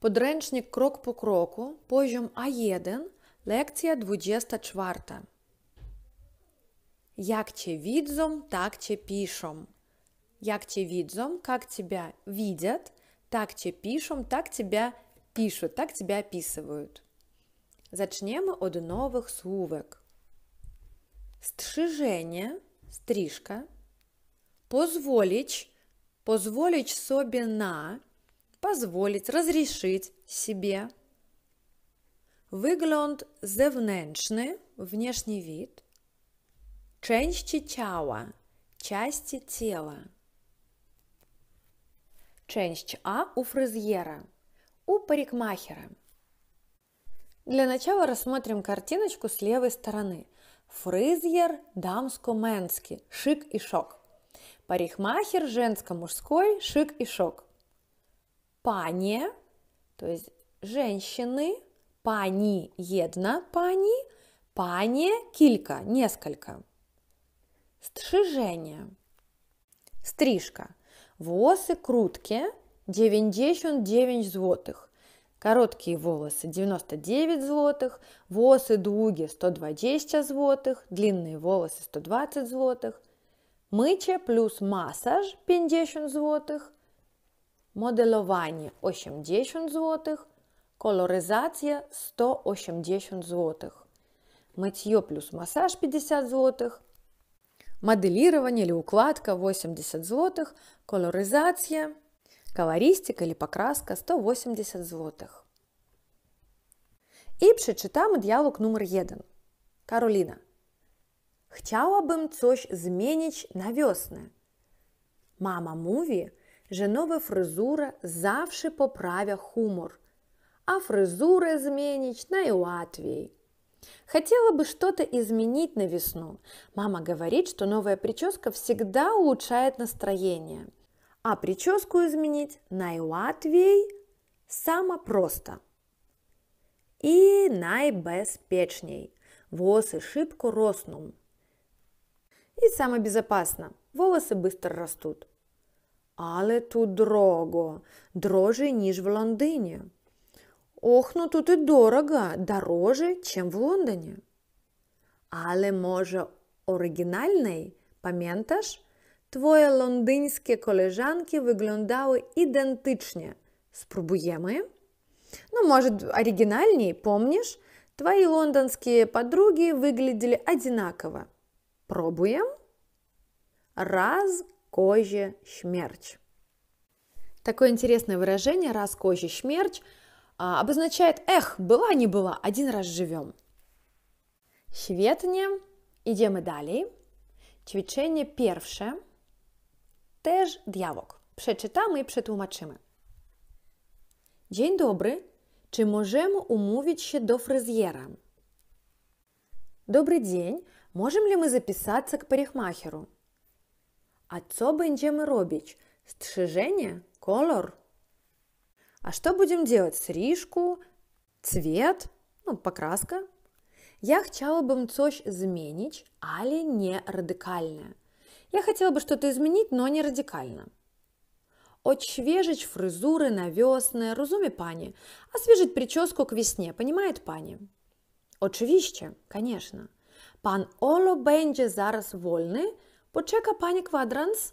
Podręcznik krok po kroku, poziom A1, lekcja 24. Jak cię widzą, tak cię piszą. Jak cię widzą, как тебя видят, так cię piszą, tak тебя пишут, так тебя описывают. Zaczniemy od nowych słówek. Strzyżenie, стрижка. Позволить, позволить sobie na, позволить, разрешить себе. Выгляд zewnętrzny, внешний вид. Części ciała, части тела. Część А у фрезьера, у парикмахера. Для начала рассмотрим картиночку с левой стороны. Фрезьер дамско-менский, шик и шок. Парикмахер женско-мужской, шик и шок panie, то есть женщины, пани една, пани. panie килька, несколько. Стрижение. Стрижка. Волосы крутки 99 злотых. Короткие волосы 99 злотых, волосы дуги 120 злотых, длинные волосы 120 злотых, миче плюс массаж 50 злотых, Modelowanie 80 zł, колоризація 180 зł, мытье плюс массаж 50 зł, моделирование или укладка 80 зł, колоризация, колористика или покраска 180 зł. І прочитаємо діалог номер 1. Кароліна. Chciałabym coś zmienić на wiosnę. Мама mówi, Женова фризура завше поправя хумор. А фризура изменить на Латвии. Хотела бы что-то изменить на весну. Мама говорит, что новая прическа всегда улучшает настроение. А прическу изменить на Латвии само просто. И найбеспечней. Волосы шибко роснум. И самое безопасно. Волосы быстро растут. Але тут дорого, дороже, ніж в Лондоні. Ох, ну тут і дорого, дороже, чим в Лондоні. Але може оригінальний, пам'ятаєш? Твої лондинські колежанки виглядали ідентичні. Спробуємо? Ну, може, оригінальній, помніш? Твої лондонські подруги виглядали одинаково. Пробуємо? Раз, кожі śmierć. Такое интересное выражение «раз кожи śmierć» обозначает «эх, была не была, один раз живем». Świetnie. Idziemy dalej. Ćwiczenie pierwsze. Też dialog. Przeczytamy i przetłumaczymy. Dzień dobry. Czy możemy umówić się do fryzjera? Dobry dzień. Можем ли мы записаться к парикмахеру? A co będziemy robić? Strzyżenie? колор. А что будем делать? Стрижку? Цвет? Ну, покраска? Я хотела бы coś изменить, ale не радикальное. Я хотела бы что-то изменить, но не радикально. Отшвежить фризуры на весны, розуме пани. Освежить прическу к весне, понимает пани? Очевидно, конечно. Пан Оло Бенджи зараз вольны – Почека пане Квадранс.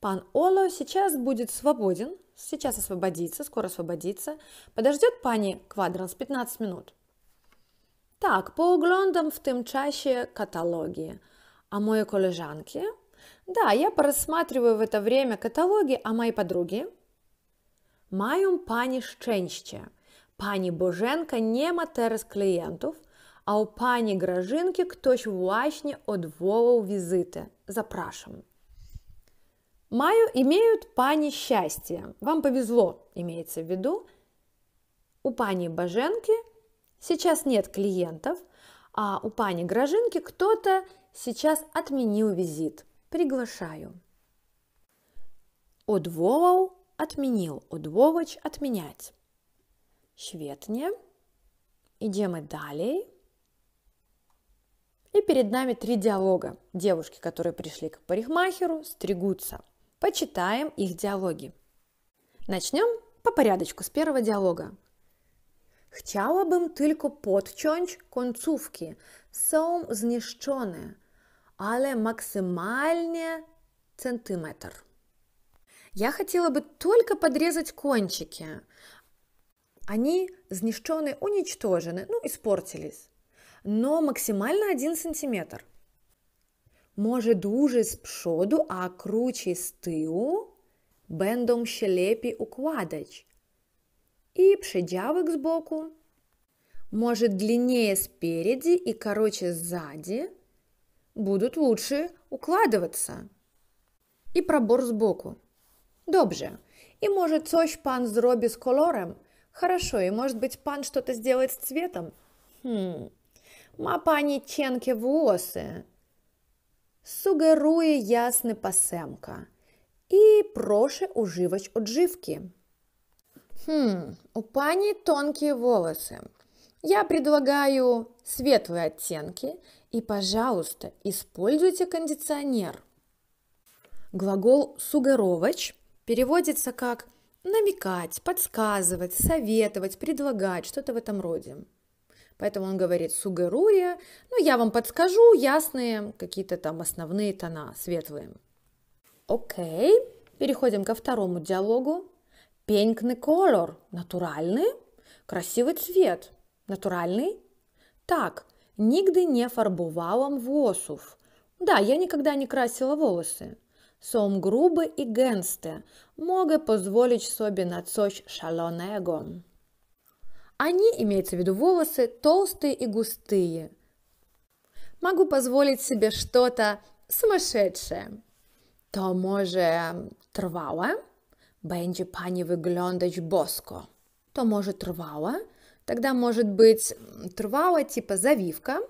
Пан Оло сейчас будет свободен, сейчас освободится, скоро освободится. Подождет пани Квадранс 15 минут. Так, по пооглądam в тем чаще каталоги. А мои коллежанки? Да, я просматриваю в это время каталоги, а мои подруги? Маем пані szczęście. Пані Боженка нема терес клиентов. А у пані Гражинки хтось właśnie одвоїв візити. Запрашам. Маю имеют пани счастье. Вам повезло, имеется в виду. У пани Баженки сейчас нет клиентов, а у пани Гражинки кто-то сейчас отменил визит. Приглашаю. Одвоов отменил. Одвовоч отменять. Шветне. Идем и далее. И перед нами три диалога. Девушки, которые пришли к парикмахеру, стригутся. Почитаем их диалоги. Начнем по порядочку с первого диалога. Chciałabym бы только podciąć концовки, сом zniszczone, але maksymalnie сантиметр. Я хотела бы только подрезать кончики. Они знищены, уничтожены, ну, испортились но максимально 1 сантиметр. Може дуже спшоду, а круче з тилу będą ще лепі укладач. І пшедявик збоку. Може длиннее спереди и короче сзади будут лучше укладываться. І пробор збоку. Добже. И может coś пан zrobi z kolorem? Хорошо, и может быть пан что-то сделает с цветом? Хм, Ma pani cienkie włosy. Сугерує ясне Пасемка. І проше уживач одживки. Хм, у пани тонкие волосы. Я предлагаю светлые оттенки и, пожалуйста, используйте кондиционер. Глагол «сугаровач» переводится как «намекать», «подсказывать», «советовать», «предлагать», что-то в этом роде. Поэтому он говорит сугерури, ну я вам подскажу ясные какие-то там основные тона, светлые. Окей, переходим ко второму диалогу. Пенькный колор, натуральный, красивый цвет, натуральный. Так, нигде не фарбувалам волосов. Да, я никогда не красила волосы. Сом грубы и генсте, мога позволить себе на coś шалоного. Они, имеется в виду волосы, толстые и густые. Могу позволить себе что-то сумасшедшее. То, може, трвałe? Będzie pani wyglądać боско? То может trwałe? Тогда может быть трвала типа завивка.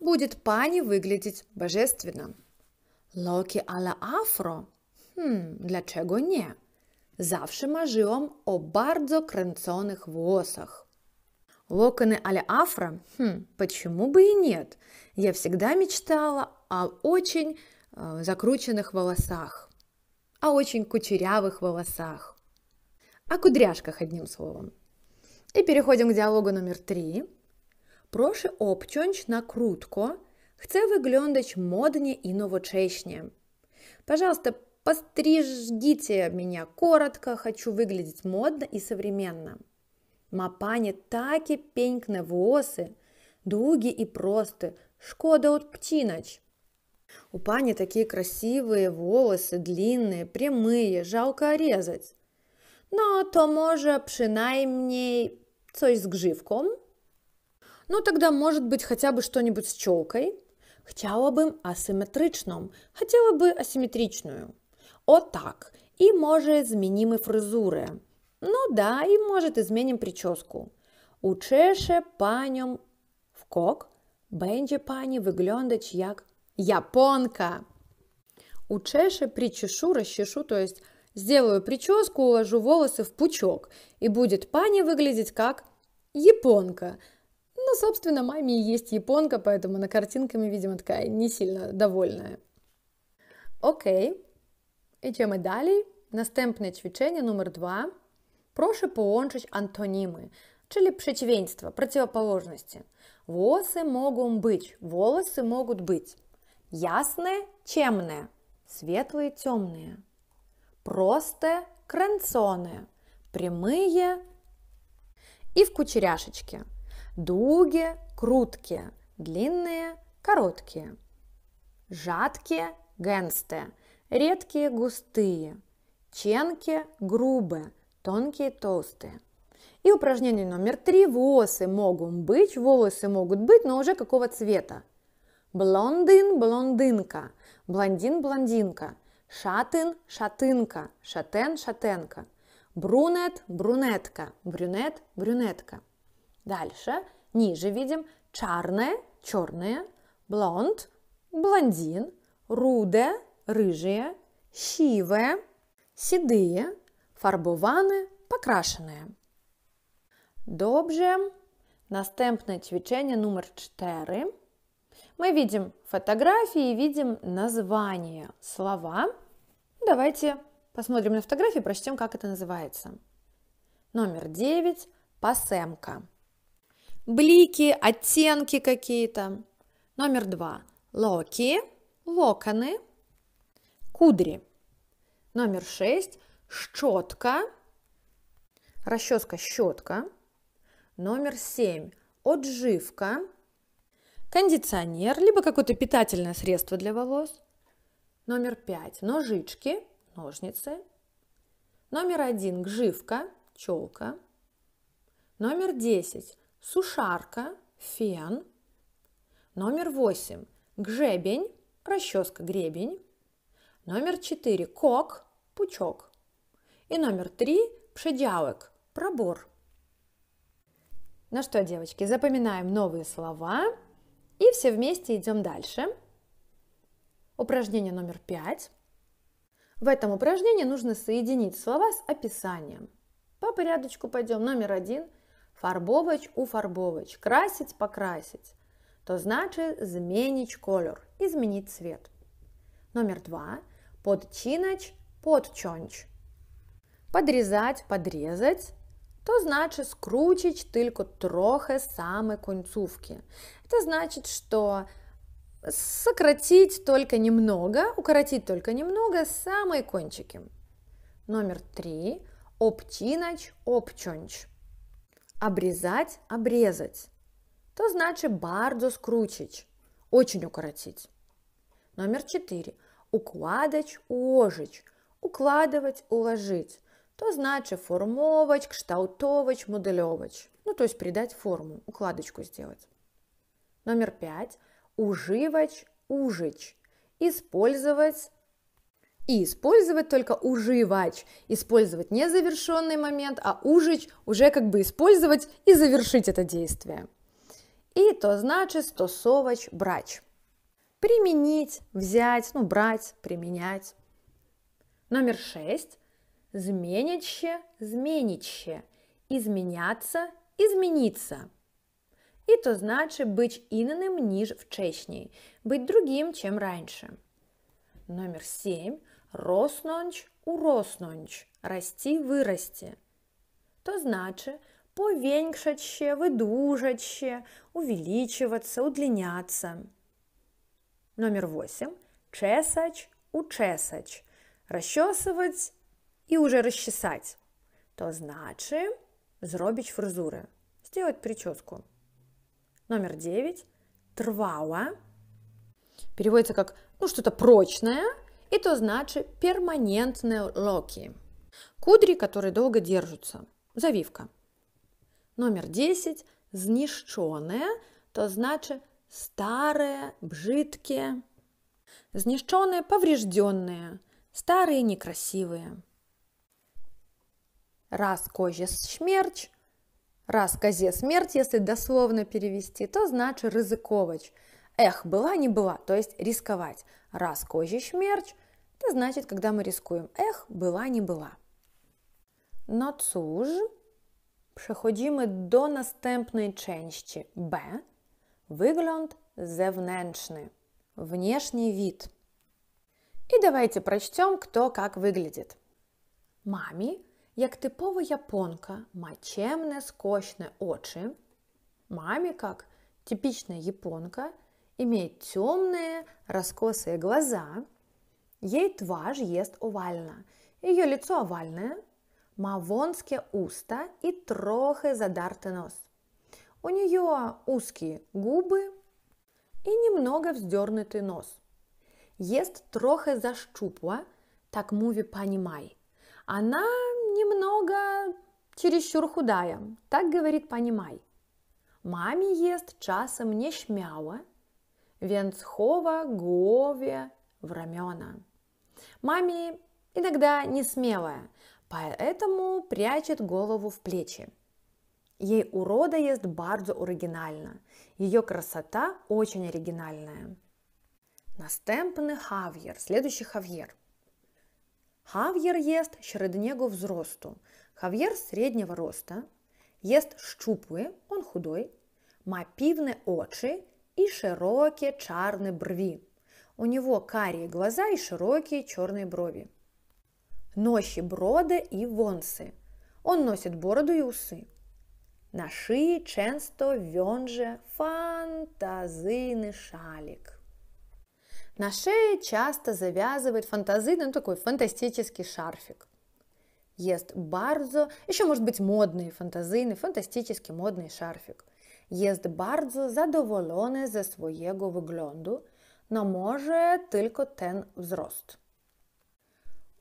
Будет пани выглядеть божественно. Локи ала афро? Хм, чего не? Zawsze marzyłam о bardzo kręconych волосах. Локоны а-ля афро? Хм, почему бы и нет? Я всегда мечтала о очень э, закрученных волосах, о очень кучерявых волосах, о кудряшках, одним словом. И переходим к диалогу номер три. Прошу обчонч крутко, Хце выглядеть моднее и новочечнее. Пожалуйста, пострижгите меня коротко, хочу выглядеть модно и современно. Ma panie takie piękne włosy, długie и просты, шкода от пчинać. У пани такие красивые волосы, длинные, прямые, жалко резать. No ну, а то może przynajmniej coś z grzywką? Ну тогда может быть хотя бы что-нибудь с челкой. Chciałabym асиметричną, хотела бы асимметричную. Отак. І може змініми фризури. Ну да, и может изменим прическу. Учеше паням в кок, będzie pani wyglądać jak японка. Учеше, причешу, расчешу, то есть сделаю прическу, уложу волосы в пучок, и будет пани выглядеть как японка. Ну, собственно, маме и есть японка, поэтому на картинками, видимо, такая не сильно довольная. Окей, идем и далее. Наступное движение номер два – Прошу поłączyć антонимы, czyli przeciwieństwa, противоположности. Волосы могут быть, волосы могут быть. Ясные – темные, светлые – темные. Простые – кранцоны, прямые и в кучеряшечке. Дуги – круткие, длинные – короткие. жаткие, генстые, редкие – густые. Ченки – грубые, тонкие, толстые. И упражнение номер три. Волосы могут быть, волосы могут быть, но уже какого цвета? Блондин, блондинка, блондин, блондинка, шатын, шатынка, шатен, шатенка, брюнет, брюнетка, брюнет, брюнетка. Дальше, ниже видим чарное, черное, блонд, блондин, руде, рыжие, сивое, седые, фарбоване, покрашене. Добре. Наступное движение номер 4. Мы видим фотографии, видим название слова. Давайте посмотрим на фотографии, прочтем, как это называется. Номер 9. Пасемка. Блики, оттенки какие-то. Номер два, Локи, локоны, кудри. Номер шесть щетка, расческа щетка. Номер семь, Отживка, кондиционер, либо какое-то питательное средство для волос. Номер пять, Ножички, ножницы. Номер один, Гживка, челка. Номер десять, Сушарка, фен. Номер восемь, Гжебень, расческа, гребень. Номер четыре, Кок, пучок. И номер три – пшеделок, пробор. Ну что, девочки, запоминаем новые слова и все вместе идем дальше. Упражнение номер пять. В этом упражнении нужно соединить слова с описанием. По порядочку пойдем. Номер один – фарбовач, уфарбовач, красить, покрасить. То значит изменить колер» – изменить цвет. Номер два – подчинач, подчонч, Подрізать, подрезать то значит скрутить только трохи самой концовки. Это значит, что сократить только немного, укоротить только немного самые кончики. Номер три. Обтинать, обчонч. Обрезать, обрезать. То значит бардо скрутить, очень укоротить. Номер четыре. укладач, уложить. Укладывать, уложить то значит формовать, кшталтовать, моделевать. Ну, то есть придать форму, укладочку сделать. Номер пять. Уживать, ужить. Использовать и использовать только уживать. Использовать не завершенный момент, а ужить уже как бы использовать и завершить это действие. И то значит стосовать брать, Применить, взять, ну брать, применять. Номер шесть Зменяче, зменіче. І зміняться, і то значит быть иным, ніж в Чечні, быть другим, чем раньше. Номер 7. Роснонч уроснонч. Расти вырасти. То значит повеньшаче, выдужаче, увеличиваться, удлиняться. Номер восемь Чесач учесач. Расчесывать, и уже расчесать, то значит зробить фризуры, сделать прическу. Номер девять. Трвала. Переводится как ну что-то прочное, и то значит перманентные локи. Кудри, которые долго держатся. Завивка. Номер десять, Знищенные, то значит старые, бжиткие. Знищенные, поврежденные, старые, некрасивые. Раз козє смерч, раз козе смерть, если дословно перевести, то значит рызыковать. Эх, была не была, то есть рисковать. Раз козье смерч, это значит, когда мы рискуем. Эх, была не была. Но цуж przechodzimy до наступной części Б. Wygląd zewnętrzny. Внешний вид. И давайте прочтем, кто как выглядит. Мами Як типова японка, має чемне, скошне очи. Маме, как типичная японка, имеет темные, раскосые глаза. Ей тваж ест овально. Ее лицо овальное, мавонские уста и трохи задарте нос. У нее узкие губы и немного вздернутый нос. Ест трохи защупла, так муви понимай. Она немного чересчур худая, так говорит Понимай. Мамі ест часам не więc венцхова głowie в рамена. Маме иногда не смелая, поэтому прячет голову в плечи. Ей урода ест бардзо оригинально. Ее красота очень оригинальная. Настемпны Хавьер, следующий Хавьер. Хав'єр jest średniego wzrostu. Хав'єр среднего роста. Jest щуплий, он худой. Ма пивне очи и широкие чарные брови. У него карие глаза и широкие черные брови. Нощи броды и вонсы. Он носит бороду и усы. На шее часто венже фантазийный шалик. На шее часто завязывает фантазийный, ну такой фантастический шарфик. Ест бардзо, еще может быть модный, фантазийний, фантастический модний шарфік. Jest bardzo zadowolony ze swojego выгляду, но może только тен wzrost.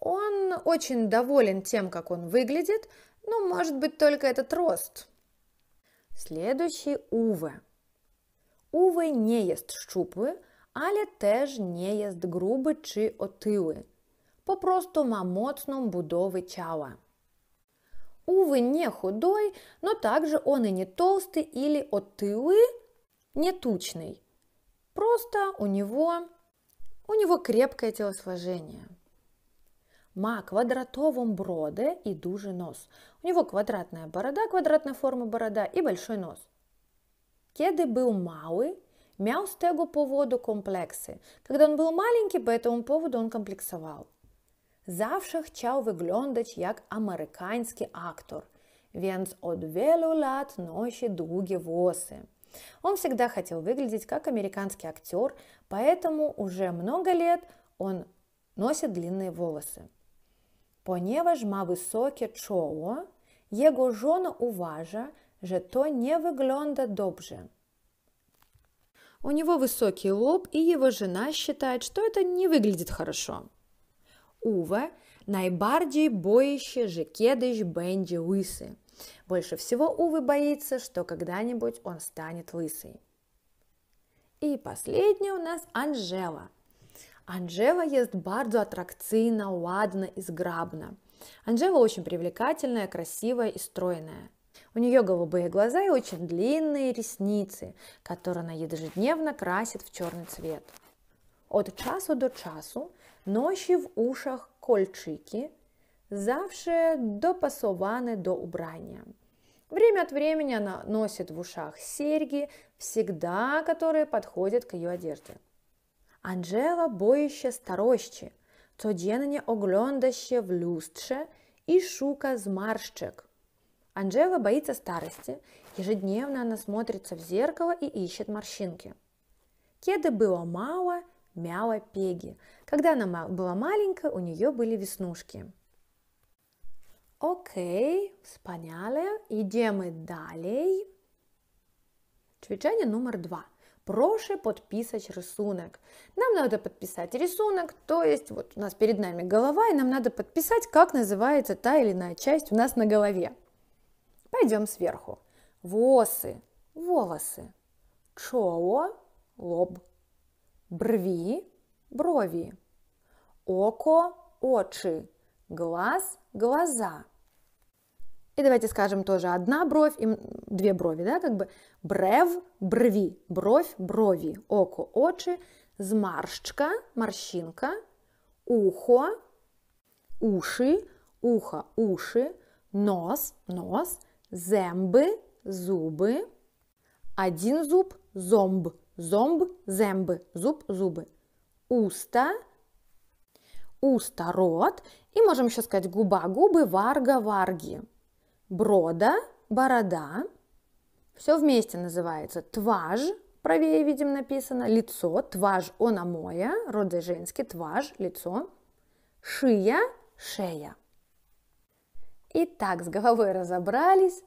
Он очень доволен тем, как он выглядит, но может быть только этот рост. Следующий Уве. Уве не ест щупы, Але, теж не jest gruby чи otyły. Po prostu ma mocną budowę ciała. Увы, не худой, но также он и не толстый или отылы, не тучный. Просто у него, у него крепкое телосложение. Ма квадратовом броде и дужий нос. У него квадратная борода, квадратная форма борода и большой нос. Кеды был малый, Мял с Тегу по поводу комплексы. Когда он был маленький, по этому поводу он комплексовал. Завжди хотів выглядеть, як американский актор. Венц от лет ноші дуги воси. Он всегда хотел выглядеть как американский актер, поэтому уже много лет он носит длинные волосы. Поневаж ма високе чоо, его жена уважа, что то не выглядит добже. У него высокий лоб, и его жена считает, что это не выглядит хорошо. Уве наибардзей боище же Бенди лысый. Больше всего Увы боится, что когда-нибудь он станет лысый. И последняя у нас Анжела. Анжела ест барду атракцийно, ладно и сграбно. Анжела очень привлекательная, красивая и стройная. У нее голубые глаза и очень длинные ресницы, которые она ежедневно красит в черный цвет. От часу до часу ноші в ушах кольчики, завше допасованы до убрания. Время от времени она носит в ушах серьги, всегда которые подходят к ее одежде. Анжела боїще старощі, тодєнення огльондаще в люстше и шука змарщик. Анжела боится старости, ежедневно она смотрится в зеркало и ищет морщинки. Кеды было мало, мяло Пеги. Когда она была маленькая, у нее были веснушки. Окей, спаняли, идем и далее. Чвечание номер два. Прошу подписать рисунок. Нам надо подписать рисунок, то есть вот у нас перед нами голова, и нам надо подписать, как называется та или иная часть у нас на голове. Пойдем сверху. Восы, волосы. Чоу – лоб. Брви – брови. Око – очи. Глаз – глаза. И давайте скажем тоже одна бровь и две брови, да, как бы брев, брови, бровь, брови, око, очи, змаршчка, морщинка, ухо, уши, ухо, уши, нос, нос, зэмбы, зубы. Один зуб, зомб, зомб, зэмбы, зуб, зубы. Уста, уста, рот. И можем еще сказать губа, губы, варга, варги. Брода, борода. Все вместе называется тваж, правее видим написано, лицо, тваж, она моя, род женский, тваж, лицо, шия, шея. Итак, с головой разобрались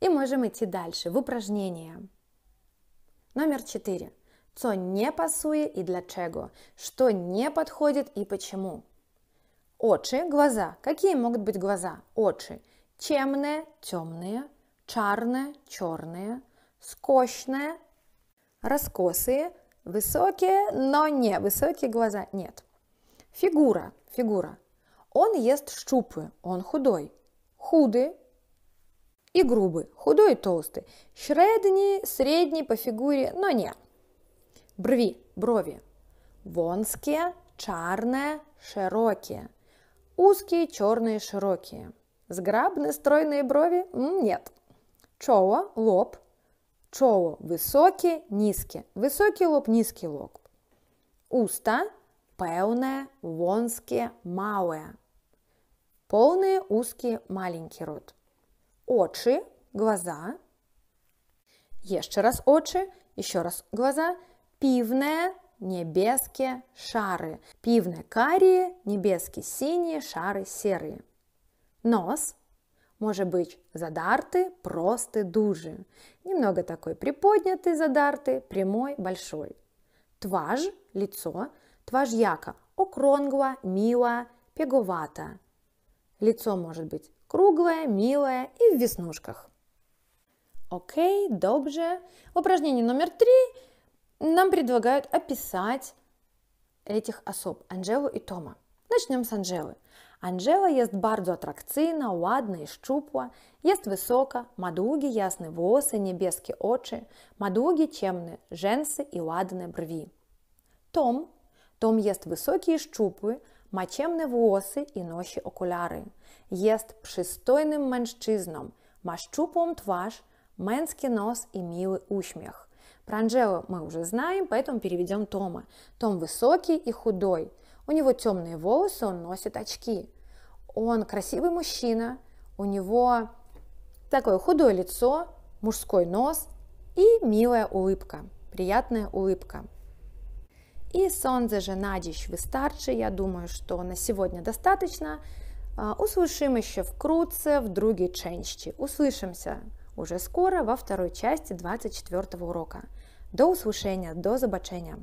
и можем идти дальше в упражнение. Номер четыре. Что не пасуе и для чего? Что не подходит и почему? Очи – глаза. Какие могут быть глаза? Очи. Чемные – темные, чарные – черные, скошные – раскосые, высокие, но не высокие глаза – нет. Фигура, фигура. Он ест щупы, он худой худые и грубые, худой и толстый, шредний, средний по фигуре, но не. Брови, брови. Вонские, чарные, широкие. Узкие, черные, широкие. Сграбные, стройные брови? Нет. Чоу, лоб. Чоу, высокие, низкие, Высокий лоб, низкий лоб. Уста, певне, вонские, малые. Полные, узкие, маленький рот. Очи, глаза. Еще раз очи, еще раз глаза. Пивные, небеские шары. Пивные карие, небеске синие, шары серые. Нос может быть, задарты, просты, дужи. Немного такой приподнятый, задарты, прямой, большой. Тваж – лицо, Тваж яка, окронгла, мила, пеговата. Лицо может быть круглое, милое и в веснушках. Окей, добже. В упражнении номер три нам предлагают описать этих особ, Анжелу и Тома. Начнем с Анжелы. Анжела jest bardzo atrakcyjna, ładna i szczupła, jest wysoka, ma długie jasne włosy, niebieskie oczy, ma długie ciemne rzęsy i ładne brwi. Tom, Tom jest wysoki i szczupły, ma ciemne włosy i nosi okulary. Jest przystojnym mężczyzną, ma szczupłą нос męski nos и милый uśmiech. Про Анжелу мы уже знаем, поэтому переведем Тома. Том высокий и худой. У него темные волосы, он носит очки. Он красивый мужчина, у него такое худое лицо, мужской нос и милая улыбка, приятная улыбка. И солнце же на дичь выстарче, я думаю, что на сегодня достаточно. А, услышим еще вкратце в другие части. Услышимся уже скоро во второй части 24 урока. До услышания, до забачения!